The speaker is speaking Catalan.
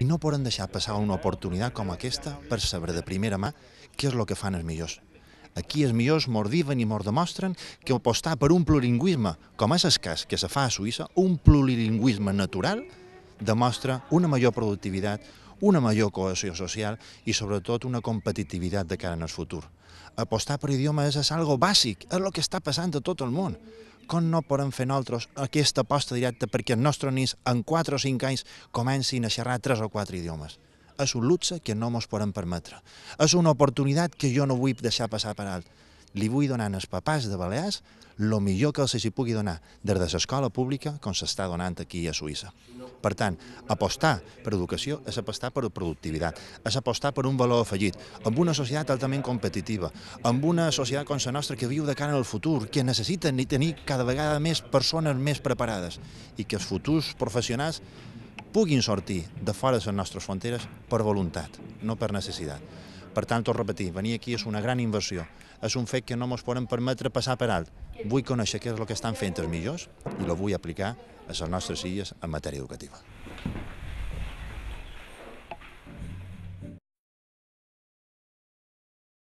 I no poden deixar passar una oportunitat com aquesta per saber de primera mà què és el que fan els millors. Aquí els millors mordiven i mordemostren que apostar per un plurilingüisme, com és el cas que se fa a Suïssa, un plurilingüisme natural, demostra una major productivitat, una major cohesió social i sobretot una competitivitat de cara al futur. Apostar per idioma és, algo bàsic, és el que està passant a tot el món. Com no podem fer nosaltres aquesta aposta directa perquè els nostres nens en 4 o 5 anys comencin a xerrar 3 o 4 idiomes? És un luxe que no ens podem permetre. És una oportunitat que jo no vull deixar passar per alt li vull donar als papàs de Balears el millor que els hi pugui donar, des de l'escola pública com s'està donant aquí a Suïssa. Per tant, apostar per educació és apostar per productivitat, és apostar per un valor afegit, amb una societat altament competitiva, amb una societat com la nostra que viu de cara al futur, que necessita tenir cada vegada més persones més preparades i que els futurs professionals puguin sortir de fora de les nostres fronteres per voluntat, no per necessitat. Per tant, tot repetir, venir aquí és una gran inversió. És un fet que no ens poden permetre passar per alt. Vull conèixer què és el que estan fent els millors i el vull aplicar a les nostres illes en matèria educativa.